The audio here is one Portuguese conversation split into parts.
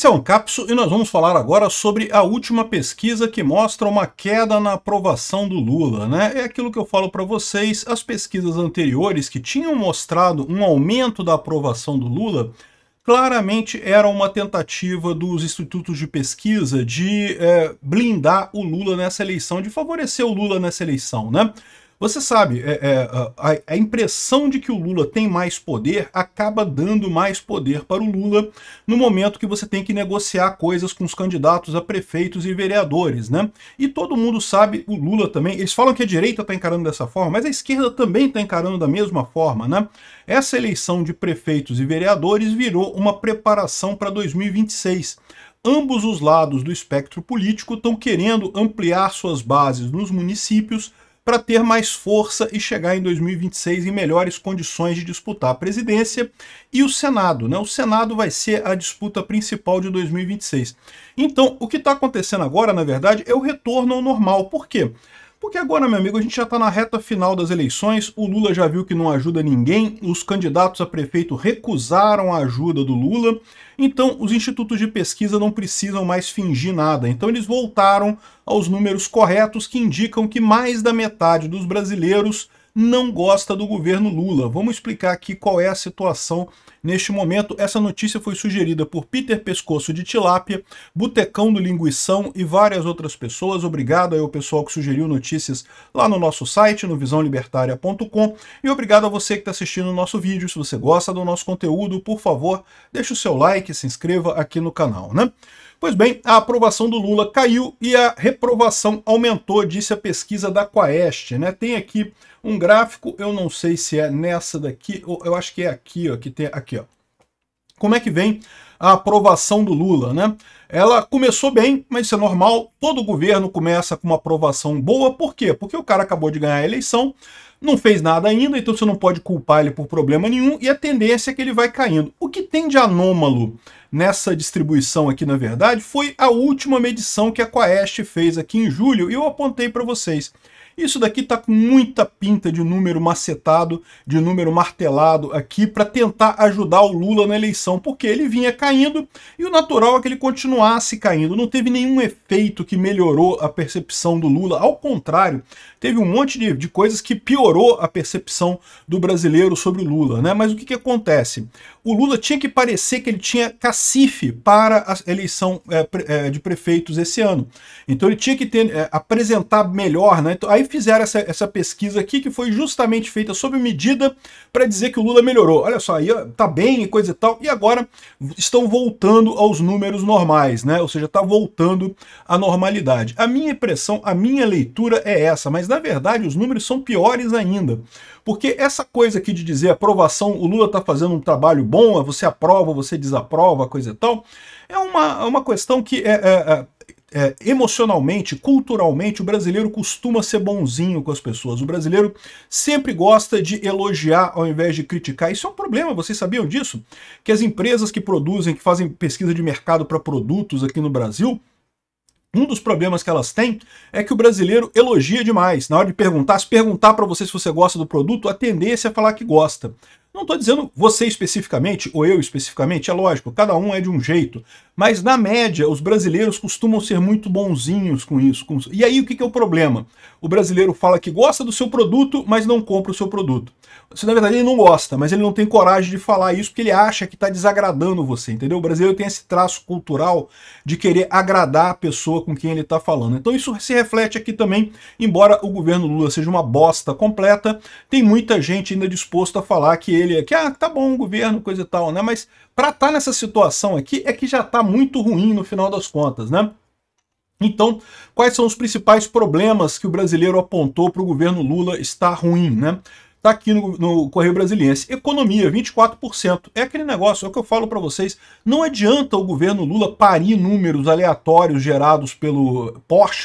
Esse é um Capso e nós vamos falar agora sobre a última pesquisa que mostra uma queda na aprovação do Lula. Né? É aquilo que eu falo para vocês, as pesquisas anteriores que tinham mostrado um aumento da aprovação do Lula claramente era uma tentativa dos institutos de pesquisa de é, blindar o Lula nessa eleição, de favorecer o Lula nessa eleição, né? Você sabe, é, é, a, a, impressão de que o Lula tem mais poder acaba dando mais poder para o Lula no momento que você tem que negociar coisas com os candidatos a prefeitos e vereadores, né? E todo mundo sabe, o Lula também, eles falam que a direita está encarando dessa forma, mas a esquerda também está encarando da mesma forma, né? Essa eleição de prefeitos e vereadores virou uma preparação para 2026 ambos os lados do espectro político estão querendo ampliar suas bases nos municípios para ter mais força e chegar em 2026 em melhores condições de disputar a presidência e o Senado. Né? O Senado vai ser a disputa principal de 2026. Então, o que está acontecendo agora, na verdade, é o retorno ao normal. Por quê? Porque agora, meu amigo, a gente já está na reta final das eleições, o Lula já viu que não ajuda ninguém, os candidatos a prefeito recusaram a ajuda do Lula, então os institutos de pesquisa não precisam mais fingir nada. Então eles voltaram aos números corretos que indicam que mais da metade dos brasileiros não gosta do governo Lula. Vamos explicar aqui qual é a situação neste momento. Essa notícia foi sugerida por Peter Pescoço de Tilápia, Botecão do Linguição e várias outras pessoas. Obrigado aí ao pessoal que sugeriu notícias lá no nosso site, no visãolibertária.com. E obrigado a você que está assistindo o nosso vídeo. Se você gosta do nosso conteúdo, por favor, deixe o seu like, se inscreva aqui no canal, né? Pois bem, a aprovação do Lula caiu e a reprovação aumentou, disse a pesquisa da Quaest. Né? Tem aqui um gráfico, eu não sei se é nessa daqui, ou eu acho que é aqui, ó, que tem aqui, ó. Como é que vem a aprovação do Lula, né? Ela começou bem, mas isso é normal. Todo governo começa com uma aprovação boa. Por quê? Porque o cara acabou de ganhar a eleição, não fez nada ainda, então você não pode culpar ele por problema nenhum, e a tendência é que ele vai caindo. O que tem de anômalo nessa distribuição aqui, na verdade, foi a última medição que a Quest fez aqui em julho e eu apontei para vocês isso daqui tá com muita pinta de número macetado, de número martelado aqui para tentar ajudar o Lula na eleição, porque ele vinha caindo e o natural é que ele continuasse caindo. Não teve nenhum efeito que melhorou a percepção do Lula. Ao contrário, teve um monte de, de coisas que piorou a percepção do brasileiro sobre o Lula. Né? Mas o que, que acontece? O Lula tinha que parecer que ele tinha cacife para a eleição é, de prefeitos esse ano. Então ele tinha que ter, é, apresentar melhor. Né? Então, aí fizeram essa, essa pesquisa aqui, que foi justamente feita sob medida para dizer que o Lula melhorou. Olha só, aí tá bem e coisa e tal. E agora estão voltando aos números normais, né? Ou seja, tá voltando à normalidade. A minha impressão, a minha leitura é essa, mas na verdade os números são piores ainda. Porque essa coisa aqui de dizer aprovação, o Lula está fazendo um trabalho bom, você aprova, você desaprova, coisa e tal, é uma, é uma questão que é, é, é é, emocionalmente, culturalmente, o brasileiro costuma ser bonzinho com as pessoas. O brasileiro sempre gosta de elogiar ao invés de criticar. Isso é um problema, vocês sabiam disso? Que as empresas que produzem, que fazem pesquisa de mercado para produtos aqui no Brasil, um dos problemas que elas têm é que o brasileiro elogia demais. Na hora de perguntar, se perguntar para você se você gosta do produto, a tendência é falar que gosta. Não estou dizendo você especificamente, ou eu especificamente, é lógico, cada um é de um jeito. Mas, na média, os brasileiros costumam ser muito bonzinhos com isso. Com... E aí, o que, que é o problema? O brasileiro fala que gosta do seu produto, mas não compra o seu produto. Se, na verdade ele não gosta, mas ele não tem coragem de falar isso porque ele acha que está desagradando você, entendeu? O brasileiro tem esse traço cultural de querer agradar a pessoa com quem ele está falando. Então isso se reflete aqui também, embora o governo Lula seja uma bosta completa, tem muita gente ainda disposta a falar que ele é que ah, tá bom o governo, coisa e tal, né? Mas para estar tá nessa situação aqui é que já está muito ruim no final das contas, né? Então, quais são os principais problemas que o brasileiro apontou para o governo Lula estar ruim, né? está aqui no, no Correio Brasiliense. Economia, 24%. É aquele negócio, é o que eu falo para vocês. Não adianta o governo Lula parir números aleatórios gerados pelo Porsche,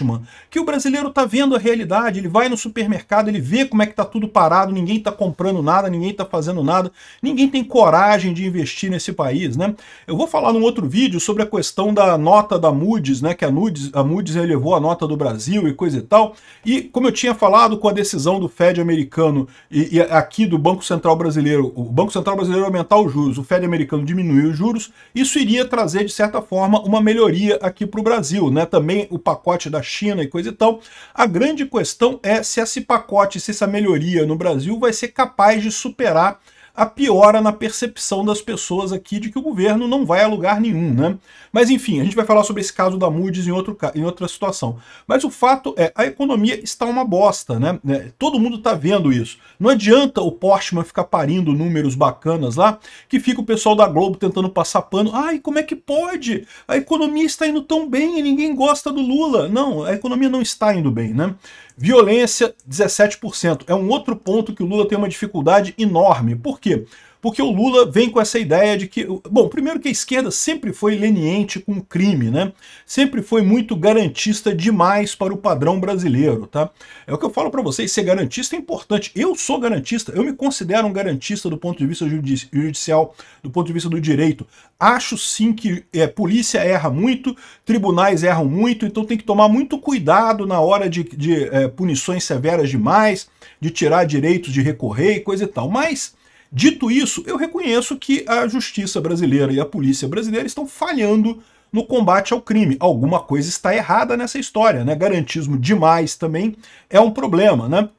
que o brasileiro está vendo a realidade, ele vai no supermercado, ele vê como é que está tudo parado, ninguém está comprando nada, ninguém está fazendo nada, ninguém tem coragem de investir nesse país, né? Eu vou falar num outro vídeo sobre a questão da nota da Moody's, né, que a Moody's, a Moody's elevou a nota do Brasil e coisa e tal, e como eu tinha falado com a decisão do Fed americano e e, aqui do Banco Central Brasileiro, o Banco Central Brasileiro aumentar os juros, o Fed americano diminuir os juros, isso iria trazer, de certa forma, uma melhoria aqui para o Brasil, né? Também o pacote da China e coisa e tal. A grande questão é se esse pacote, se essa melhoria no Brasil vai ser capaz de superar a piora na percepção das pessoas aqui de que o governo não vai a lugar nenhum, né? Mas enfim, a gente vai falar sobre esse caso da Moody's em, outro, em outra situação. Mas o fato é, a economia está uma bosta, né? É, todo mundo está vendo isso. Não adianta o Postman ficar parindo números bacanas lá, que fica o pessoal da Globo tentando passar pano. Ai, como é que pode? A economia está indo tão bem e ninguém gosta do Lula. Não, a economia não está indo bem, né? Violência, 17%. É um outro ponto que o Lula tem uma dificuldade enorme. Por quê? Porque o Lula vem com essa ideia de que... Bom, primeiro que a esquerda sempre foi leniente com crime, né? Sempre foi muito garantista demais para o padrão brasileiro, tá? É o que eu falo para vocês, ser garantista é importante. Eu sou garantista, eu me considero um garantista do ponto de vista judicial, do ponto de vista do direito. Acho sim que é, polícia erra muito, tribunais erram muito, então tem que tomar muito cuidado na hora de, de é, punições severas demais, de tirar direitos de recorrer e coisa e tal. Mas Dito isso, eu reconheço que a justiça brasileira e a polícia brasileira estão falhando no combate ao crime. Alguma coisa está errada nessa história, né? Garantismo demais também é um problema, né?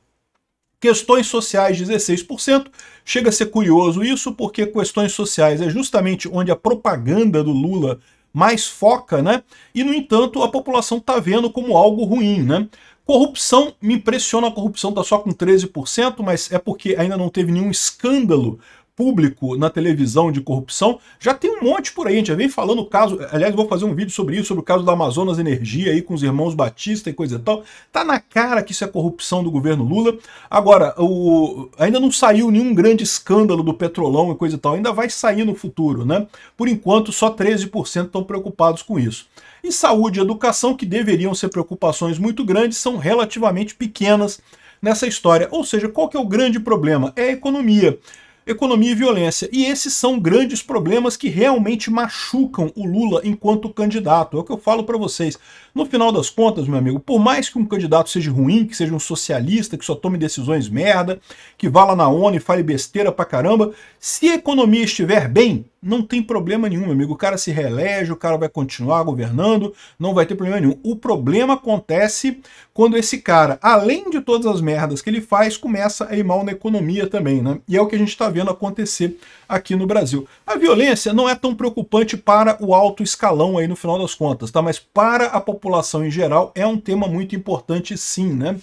Questões sociais, 16%. Chega a ser curioso isso, porque questões sociais é justamente onde a propaganda do Lula mais foca, né? E, no entanto, a população está vendo como algo ruim, né? Corrupção, me impressiona a corrupção, está só com 13%, mas é porque ainda não teve nenhum escândalo público na televisão de corrupção, já tem um monte por aí, a gente já vem falando o caso, aliás, vou fazer um vídeo sobre isso, sobre o caso da Amazonas Energia aí com os irmãos Batista e coisa e tal, tá na cara que isso é corrupção do governo Lula, agora, o, ainda não saiu nenhum grande escândalo do Petrolão e coisa e tal, ainda vai sair no futuro, né? Por enquanto, só 13% estão preocupados com isso. E saúde e educação, que deveriam ser preocupações muito grandes, são relativamente pequenas nessa história. Ou seja, qual que é o grande problema? É a economia economia e violência. E esses são grandes problemas que realmente machucam o Lula enquanto candidato. É o que eu falo para vocês. No final das contas, meu amigo, por mais que um candidato seja ruim, que seja um socialista, que só tome decisões merda, que vá lá na ONU e fale besteira pra caramba, se a economia estiver bem, não tem problema nenhum, meu amigo. O cara se reelege, o cara vai continuar governando, não vai ter problema nenhum. O problema acontece quando esse cara, além de todas as merdas que ele faz, começa a ir mal na economia também, né? E é o que a gente está vendo acontecer aqui no Brasil. A violência não é tão preocupante para o alto escalão aí no final das contas, tá? Mas para a população em geral é um tema muito importante sim, né?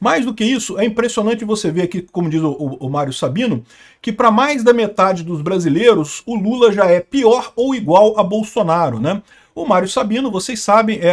Mais do que isso, é impressionante você ver aqui, como diz o, o, o Mário Sabino, que para mais da metade dos brasileiros, o Lula já é pior ou igual a Bolsonaro, né? O Mário Sabino, vocês sabem, é,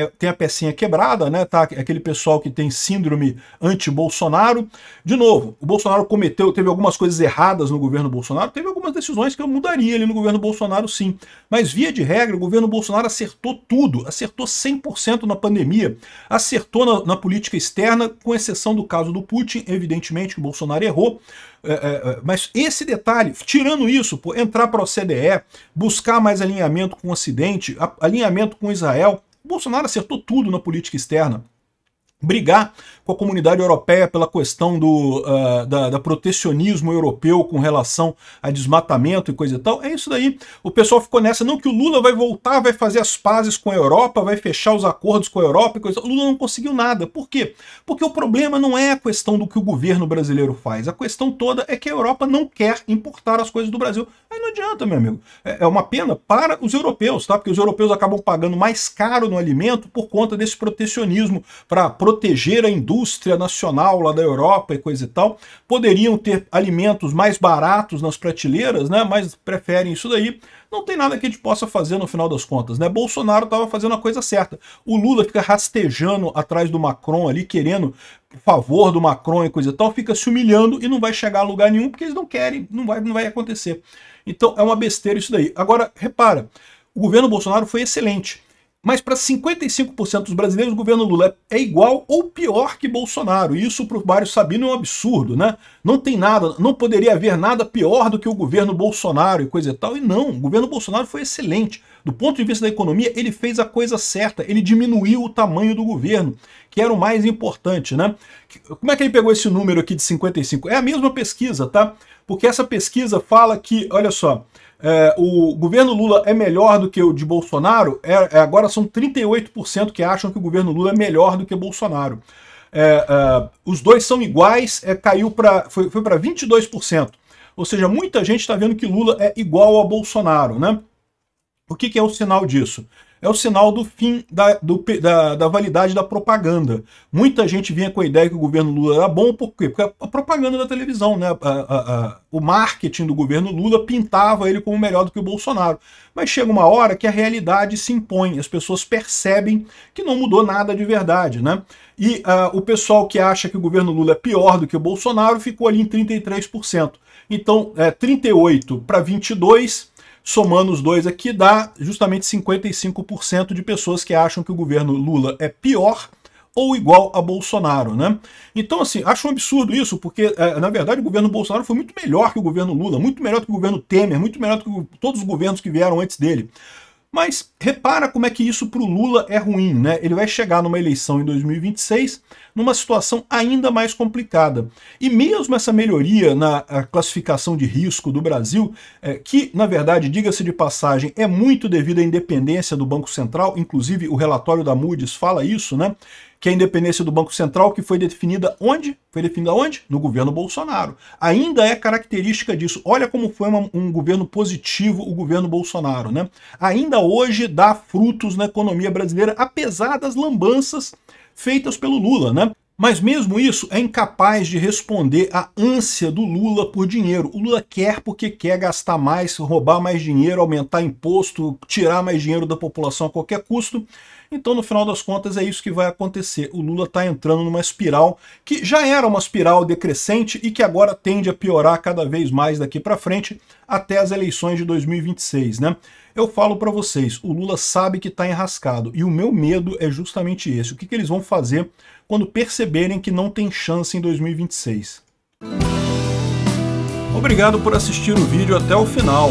é, tem a pecinha quebrada, né? Tá? Aquele pessoal que tem síndrome anti-Bolsonaro. De novo, o Bolsonaro cometeu, teve algumas coisas erradas no governo Bolsonaro, teve algumas decisões que eu mudaria ali no governo Bolsonaro, sim. Mas, via de regra, o governo Bolsonaro acertou tudo, acertou 100% na pandemia, acertou na, na política externa, com exceção do caso do Putin, evidentemente que o Bolsonaro errou, é, é, é, mas esse detalhe, tirando isso, pô, entrar para o CDE, buscar mais alinhamento com o Ocidente, alinhamento com Israel, Bolsonaro acertou tudo na política externa brigar com a comunidade europeia pela questão do uh, da, da, protecionismo europeu com relação a desmatamento e coisa e tal. É isso daí. O pessoal ficou nessa, não que o Lula vai voltar, vai fazer as pazes com a Europa, vai fechar os acordos com a Europa e coisa. O Lula não conseguiu nada. Por quê? Porque o problema não é a questão do que o governo brasileiro faz. A questão toda é que a Europa não quer importar as coisas do Brasil. Aí não adianta, meu amigo. É, é uma pena para os europeus, tá? Porque os europeus acabam pagando mais caro no alimento por conta desse protecionismo para proteger proteger a indústria nacional lá da Europa e coisa e tal, poderiam ter alimentos mais baratos nas prateleiras, né? Mas preferem isso daí. Não tem nada que a gente possa fazer no final das contas, né? Bolsonaro estava fazendo a coisa certa. O Lula fica rastejando atrás do Macron ali, querendo favor do Macron e coisa e tal, fica se humilhando e não vai chegar a lugar nenhum porque eles não querem, não vai, não vai acontecer. Então é uma besteira isso daí. Agora, repara, o governo Bolsonaro foi excelente mas para 55% dos brasileiros, o governo Lula é igual ou pior que Bolsonaro. E isso para o Mário Sabino é um absurdo, né? Não tem nada, não poderia haver nada pior do que o governo Bolsonaro e coisa e tal. E não, o governo Bolsonaro foi excelente. Do ponto de vista da economia, ele fez a coisa certa, ele diminuiu o tamanho do governo, que era o mais importante, né? Como é que ele pegou esse número aqui de 55? É a mesma pesquisa, tá? Porque essa pesquisa fala que, olha só, é, o governo Lula é melhor do que o de Bolsonaro, é, é agora são 38% que acham que o governo Lula é melhor do que Bolsonaro. É, é os dois são iguais, é, caiu para foi, foi para 22%. Ou seja, muita gente está vendo que Lula é igual a Bolsonaro, né? O que, que é o sinal disso? é o sinal do fim da, do, da, da, validade da propaganda. Muita gente vinha com a ideia que o governo Lula era bom, por quê? Porque a propaganda da televisão, né? A, a, a, o marketing do governo Lula pintava ele como melhor do que o Bolsonaro. Mas chega uma hora que a realidade se impõe, as pessoas percebem que não mudou nada de verdade, né? E ah, o pessoal que acha que o governo Lula é pior do que o Bolsonaro ficou ali em 33%. Então, é, 38 para 22 Somando os dois aqui, dá justamente 55% de pessoas que acham que o governo Lula é pior ou igual a Bolsonaro, né? Então, assim, acho um absurdo isso, porque, é, na verdade, o governo Bolsonaro foi muito melhor que o governo Lula, muito melhor que o governo Temer, muito melhor que todos os governos que vieram antes dele. Mas repara como é que isso para o Lula é ruim, né? Ele vai chegar numa eleição em 2026 numa situação ainda mais complicada. E mesmo essa melhoria na eh, classificação de risco do Brasil, é, que, na verdade, diga-se de passagem, é muito devido à independência do Banco Central, inclusive o relatório da Moody's fala isso, né? que é a independência do Banco Central, que foi definida onde? Foi definida onde? No governo Bolsonaro. Ainda é característica disso. Olha como foi uma, um governo positivo o governo Bolsonaro, né? Ainda hoje dá frutos na economia brasileira, apesar das lambanças feitas pelo Lula, né? Mas mesmo isso é incapaz de responder à ânsia do Lula por dinheiro. O Lula quer porque quer gastar mais, roubar mais dinheiro, aumentar imposto, tirar mais dinheiro da população a qualquer custo. Então, no final das contas, é isso que vai acontecer. O Lula está entrando numa espiral que já era uma espiral decrescente e que agora tende a piorar cada vez mais daqui para frente até as eleições de 2026, né? Eu falo para vocês, o Lula sabe que está enrascado e o meu medo é justamente esse. O que, que eles vão fazer quando perceberem que não tem chance em 2026? Obrigado por assistir o vídeo até o final.